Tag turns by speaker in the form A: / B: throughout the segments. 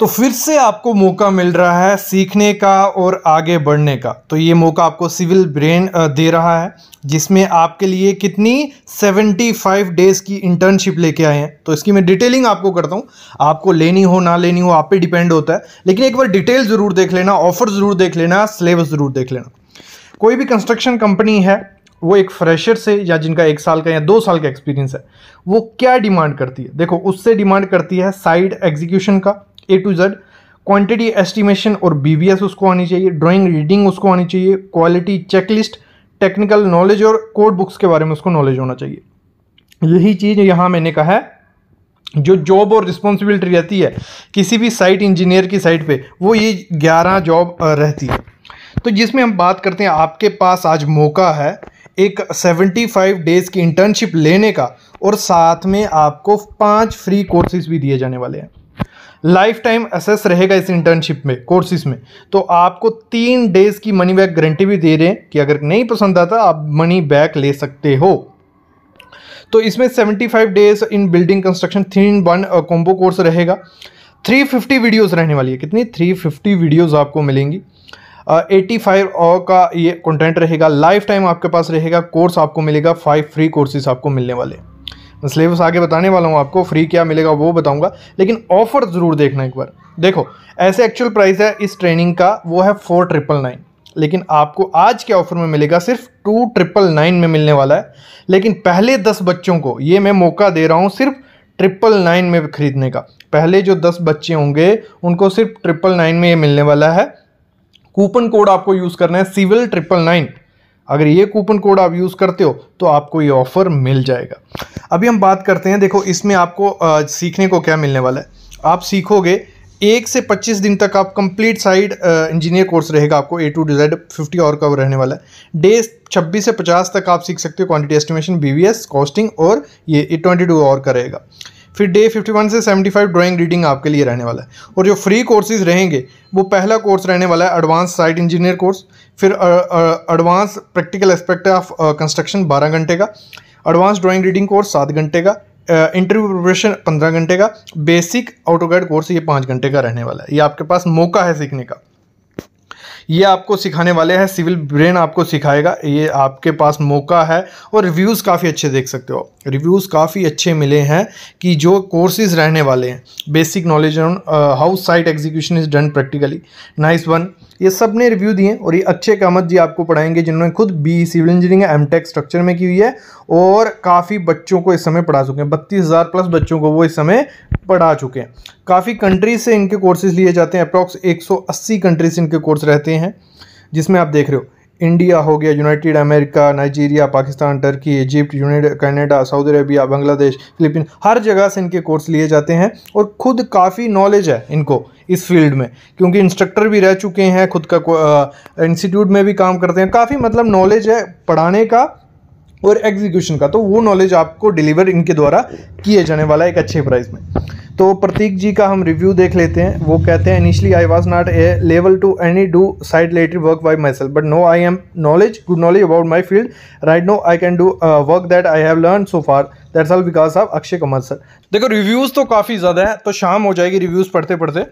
A: तो फिर से आपको मौका मिल रहा है सीखने का और आगे बढ़ने का तो ये मौका आपको सिविल ब्रेन दे रहा है जिसमें आपके लिए कितनी 75 डेज़ की इंटर्नशिप लेके आए हैं तो इसकी मैं डिटेलिंग आपको करता हूँ आपको लेनी हो ना लेनी हो आप पे डिपेंड होता है लेकिन एक बार डिटेल ज़रूर देख लेना ऑफर ज़रूर देख लेना सिलेबस ज़रूर देख लेना कोई भी कंस्ट्रक्शन कंपनी है वो एक फ्रेशर से या जिनका एक साल का या दो साल का एक्सपीरियंस है वो क्या डिमांड करती है देखो उससे डिमांड करती है साइड एग्जीक्यूशन का A to Z quantity estimation और बीबीएस उसको आनी चाहिए ड्राइंग रीडिंग उसको आनी चाहिए क्वालिटी चेकलिस्ट टेक्निकल नॉलेज और कोड बुक्स के बारे में उसको नॉलेज होना चाहिए यही चीज़ यहाँ मैंने कहा है जो जॉब और रिस्पॉन्सिबिलिटी रहती है किसी भी साइट इंजीनियर की साइट पे वो ये ग्यारह जॉब रहती है तो जिसमें हम बात करते हैं आपके पास आज मौका है एक सेवेंटी फाइव डेज़ की इंटर्नशिप लेने का और साथ में आपको पांच फ्री कोर्सेज भी दिए जाने वाले हैं लाइफ टाइम असेस रहेगा इस इंटर्नशिप में कोर्सेज में तो आपको तीन डेज की मनी बैक गारंटी भी दे रहे हैं कि अगर नहीं पसंद आता आप मनी बैक ले सकते हो तो इसमें 75 days in building construction three in one combo course रहेगा 350 वीडियोस रहने वाली है कितनी 350 वीडियोस आपको मिलेंगी एटी फाइव और का ये कंटेंट रहेगा लाइफ टाइम आपके पास रहेगा कोर्स आपको मिलेगा फाइव फ्री कोर्सेज आपको मिलने वाले हैं मैं सिलेबस आगे बताने वाला हूँ आपको फ्री क्या मिलेगा वो बताऊँगा लेकिन ऑफर ज़रूर देखना एक बार देखो ऐसे एक्चुअल प्राइस है इस ट्रेनिंग का वो है फोर ट्रिपल नाइन लेकिन आपको आज के ऑफर में मिलेगा सिर्फ टू ट्रिपल नाइन में मिलने वाला है लेकिन पहले दस बच्चों को ये मैं मौका दे रहा हूँ सिर्फ ट्रिपल नाइन में खरीदने का पहले जो दस बच्चे होंगे उनको सिर्फ ट्रिपल नाइन में ये मिलने वाला है कूपन कोड आपको यूज़ करना है सिविल ट्रिपल नाइन अगर ये कूपन कोड आप यूज़ करते हो तो आपको ये ऑफ़र मिल जाएगा अभी हम बात करते हैं देखो इसमें आपको आ, सीखने को क्या मिलने वाला है आप सीखोगे एक से पच्चीस दिन तक आप कंप्लीट साइड इंजीनियर कोर्स रहेगा आपको ए टू डिजाइड फिफ्टी और का रहने वाला है डे छब्बीस से पचास तक आप सीख सकते हो क्वांटिटी एस्टिमेशन बी कॉस्टिंग और ये ट्वेंटी टू और का रहेगा फिर डे 51 से 75 ड्राइंग रीडिंग आपके लिए रहने वाला है और जो फ्री कोर्सेज रहेंगे वो पहला कोर्स रहने वाला है एडवांस साइट इंजीनियर कोर्स फिर advance practical aspect of construction बारह घंटे का एडवांस ड्राइंग रीडिंग कोर्स सात घंटे का इंटरव्यू प्रिपरेशन पंद्रह घंटे का बेसिक ऑटो कोर्स ये पाँच घंटे का रहने वाला है ये आपके पास मौका है सीखने का ये आपको सिखाने वाले हैं सिविल ब्रेन आपको सिखाएगा ये आपके पास मौका है और रिव्यूज़ काफ़ी अच्छे देख सकते हो रिव्यूज़ काफ़ी अच्छे मिले हैं कि जो कोर्सेज रहने वाले हैं basic knowledge on house site execution is done practically nice one ये सब ने रिव्यू दिए और ये अच्छे कामत जी आपको पढ़ाएंगे जिन्होंने खुद B civil engineering M tech structure में की हुई है और काफ़ी बच्चों को इस समय पढ़ा चुके हैं बत्तीस हज़ार प्लस बच्चों को वो इस समय पढ़ा चुके हैं काफ़ी कंट्रीज से इनके कोर्सेज लिए जाते हैं अप्रॉक्स 180 कंट्रीज से इनके कोर्स रहते हैं जिसमें आप देख रहे हो इंडिया हो गया united America Nigeria Pakistan Turkey Egypt unite Canada Saudi Arabia Bangladesh Philippine हर जगह से इनके कोर्स लिए जाते हैं और खुद काफ़ी नॉलेज है इनको इस फील्ड में क्योंकि इंस्ट्रक्टर भी रह चुके हैं खुद का इंस्टीट्यूट में भी काम करते हैं काफ़ी मतलब नॉलेज है पढ़ाने का और एग्जीक्यूशन का तो वो नॉलेज आपको डिलीवर इनके द्वारा किए जाने वाला है एक अच्छे प्राइस में तो प्रतीक जी का हम रिव्यू देख लेते हैं वो कहते हैं initially I was not a level to any do site related work by myself but no I am knowledge good knowledge about my field right no I can do work that I have learn so far that's all because of Akshay Kumar sir देखो reviews तो काफ़ी ज़्यादा है तो शाम हो जाएगी reviews पढ़ते पढ़ते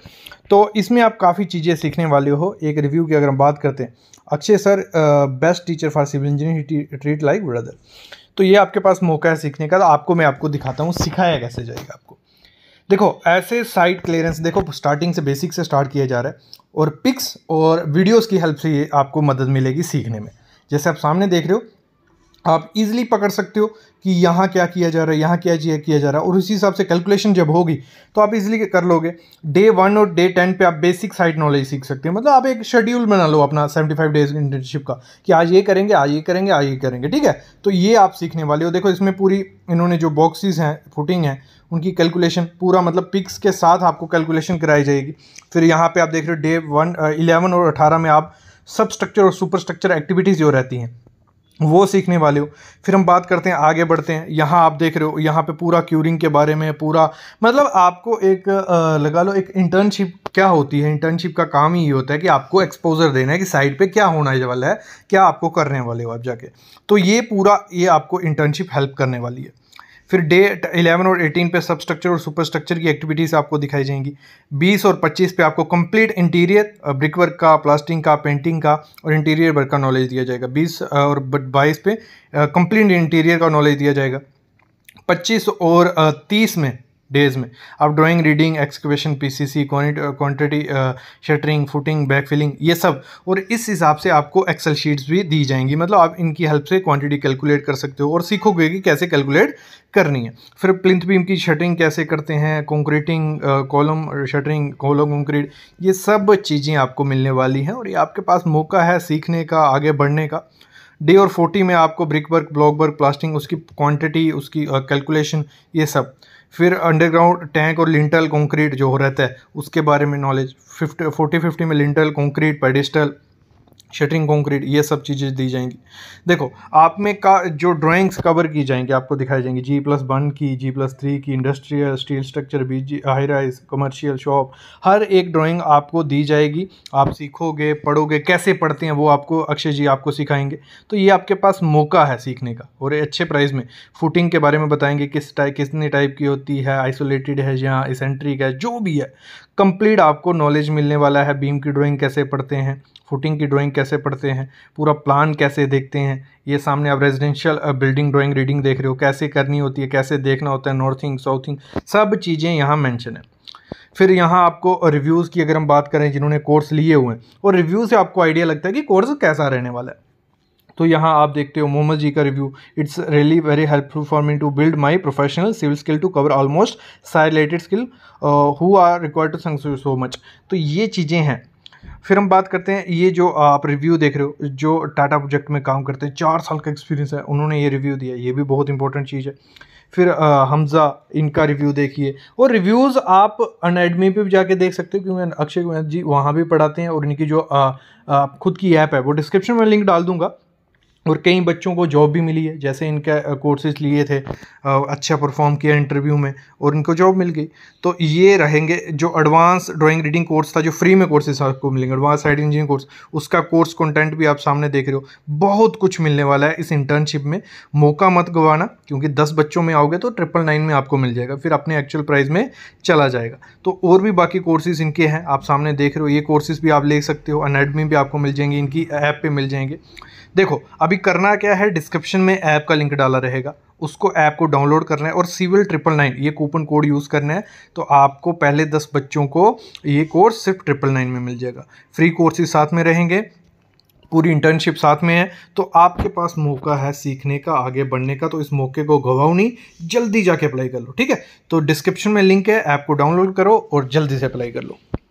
A: तो इसमें आप काफ़ी चीज़ें सीखने वाले हो एक रिव्यू की अगर हम बात करते हैं Akshay sir best teacher for civil engineering treat like brother तो ये आपके पास मौका है सीखने का तो आपको मैं आपको दिखाता हूँ सिखाया कैसे जाएगा आपको देखो ऐसे साइट क्लियरेंस देखो स्टार्टिंग से बेसिक से स्टार्ट किया जा रहा है और पिक्स और वीडियोस की हेल्प से ये आपको मदद मिलेगी सीखने में जैसे आप सामने देख रहे हो आप इजीली पकड़ सकते हो कि यहाँ क्या किया जा रहा है यहाँ क्या किया जा रहा है और उसी हिसाब से कैलकुलेशन जब होगी तो आप इजीली कर लोगे डे वन और डे टेन पे आप बेसिक साइड नॉलेज सीख सकते हो मतलब आप एक शेड्यूल बना लो अपना सेवेंटी फाइव डेज इंटर्नशिप का कि आज ये करेंगे आज ये करेंगे आज ये करेंगे ठीक है तो ये आप सीखने वाले हो देखो इसमें पूरी इन्होंने जो बॉक्सेज हैं फुटिंग है उनकी कैलकुलेशन पूरा मतलब पिक्स के साथ आपको कैलकुलेशन कराई जाएगी फिर यहाँ पर आप देख रहे हो डे वन इलेवन और अठारह में आप सब स्ट्रक्चर और सुपर स्ट्रक्चर एक्टिविटीज़ जो रहती हैं वो सीखने वाले हो फिर हम बात करते हैं आगे बढ़ते हैं यहाँ आप देख रहे हो यहाँ पे पूरा क्यूरिंग के बारे में पूरा मतलब आपको एक लगा लो एक इंटर्नशिप क्या होती है इंटर्नशिप का काम ही ये होता है कि आपको एक्सपोजर देना है कि साइड पे क्या होना वाला है क्या आपको करने वाले हो आप जाके तो ये पूरा ये आपको इंटर्नशिप हेल्प करने वाली है फिर डे 11 और 18 पे सब स्ट्रक्चर और सुपर स्ट्रक्चर की एक्टिविटीज़ आपको दिखाई जाएंगी 20 और 25 पे आपको कंप्लीट इंटीरियर ब्रिक वर्क का प्लास्टिंग का पेंटिंग का और इंटीरियर वर्क का नॉलेज दिया जाएगा 20 और 22 पे कंप्लीट इंटीरियर का नॉलेज दिया जाएगा 25 और 30 में डेज में अब drawing reading C PCC quantity shuttering footing back filling ये सब और इस हिसाब से आपको एक्सेल शीट्स भी दी जाएंगी मतलब आप इनकी हेल्प से क्वांटिटी कैलकुलेट कर सकते हो और सीखोगे कि कैसे कैलकुलेट करनी है फिर प्लिंथ बीम की शटरिंग कैसे करते हैं concreting column shuttering column concrete ये सब चीज़ें आपको मिलने वाली हैं और ये आपके पास मौका है सीखने का आगे बढ़ने का डे और फोर्टी में आपको brick work block work plastering उसकी क्वांटिटी उसकी कैलकुलेशन uh, ये सब फिर अंडरग्राउंड टैंक और लिंटल कंक्रीट जो रहता है उसके बारे में नॉलेज फिफ्टी फोर्टी फिफ्टी में lintel concrete pedestal shuttering concrete ये सब चीज़ें दी जाएंगी देखो आप में का जो ड्राइंग्स कवर की जाएंगी आपको दिखाई जाएंगी जी प्लस वन की जी प्लस थ्री की industrial steel structure B G high rise commercial shop हर एक ड्राइंग आपको दी जाएगी आप सीखोगे पढ़ोगे कैसे पढ़ते हैं वो आपको अक्षय जी आपको सिखाएंगे तो ये आपके पास मौका है सीखने का और अच्छे प्राइस में फुटिंग के बारे में बताएंगे किस टाइप कितनी टाइप की होती है आइसोलेटेड है या इसेंट्रिक है जो भी है कंप्लीट आपको नॉलेज मिलने वाला है बीम की ड्राइंग कैसे पढ़ते हैं फुटिंग की ड्राइंग कैसे पढ़ते हैं पूरा प्लान कैसे देखते हैं ये सामने आप रेजिडेंशियल बिल्डिंग ड्राइंग रीडिंग देख रहे हो कैसे करनी होती है कैसे देखना होता है नॉर्थिंग साउथिंग सब चीज़ें यहाँ मैंशन है फिर यहाँ आपको रिव्यूज़ की अगर हम बात करें जिन्होंने कोर्स लिए हुए हैं और रिव्यू से आपको आइडिया लगता है कि कोर्स कैसा रहने वाला है तो यहाँ आप देखते हो मोहम्मद जी का review it's really very helpful for me to build my professional civil skill to cover almost सारे related skill who are required to sung so much तो ये चीज़ें हैं फिर हम बात करते हैं ये जो आप रिव्यू देख रहे हो जो टाटा प्रोजेक्ट में काम करते हैं चार साल का एक्सपीरियंस है उन्होंने ये रिव्यू दिया ये भी बहुत इंपॉर्टेंट चीज़ है फिर आ, uh, हमजा इनका रिव्यू देखिए और रिव्यूज़ आप अनएडमी पे भी जाके देख सकते हो क्योंकि अक्षय जी वहाँ भी पढ़ाते हैं और इनकी जो आ, uh, आ, uh, खुद की ऐप है वो डिस्क्रिप्शन में लिंक डाल दूंगा और कई बच्चों को जॉब भी मिली है जैसे इनका कोर्सेज लिए थे अच्छा परफॉर्म किया इंटरव्यू में और इनको जॉब मिल गई तो ये रहेंगे जो एडवांस ड्राइंग रीडिंग कोर्स था जो फ्री में कोर्सेज आपको मिलेंगे एडवांस साइड इंजीनियरिंग कोर्स उसका कोर्स कंटेंट भी आप सामने देख रहे हो बहुत कुछ मिलने वाला है इस इंटर्नशिप में मौका मत गंवाना क्योंकि दस बच्चों में आओगे तो ट्रिपल नाइन में आपको मिल जाएगा फिर अपने एक्चुअल प्राइस में चला जाएगा तो और भी बाकी कोर्सेज इनके हैं आप सामने देख रहे हो ये कोर्सेज भी आप ले सकते हो अनेडमी भी आपको मिल जाएंगी इनकी ऐप पर मिल जाएंगे देखो अभी करना क्या है डिस्क्रिप्शन में ऐप का लिंक डाला रहेगा उसको ऐप को डाउनलोड करना है और सिविल ट्रिपल नाइन ये कूपन कोड यूज़ करना है तो आपको पहले दस बच्चों को ये कोर्स सिर्फ ट्रिपल नाइन में मिल जाएगा फ्री कोर्सेज साथ में रहेंगे पूरी इंटर्नशिप साथ में है तो आपके पास मौका है सीखने का आगे बढ़ने का तो इस मौके को गवाओ नहीं जल्दी जाके अप्लाई कर लो ठीक है तो डिस्क्रिप्शन में लिंक है ऐप को डाउनलोड करो और जल्दी से अप्लाई कर लो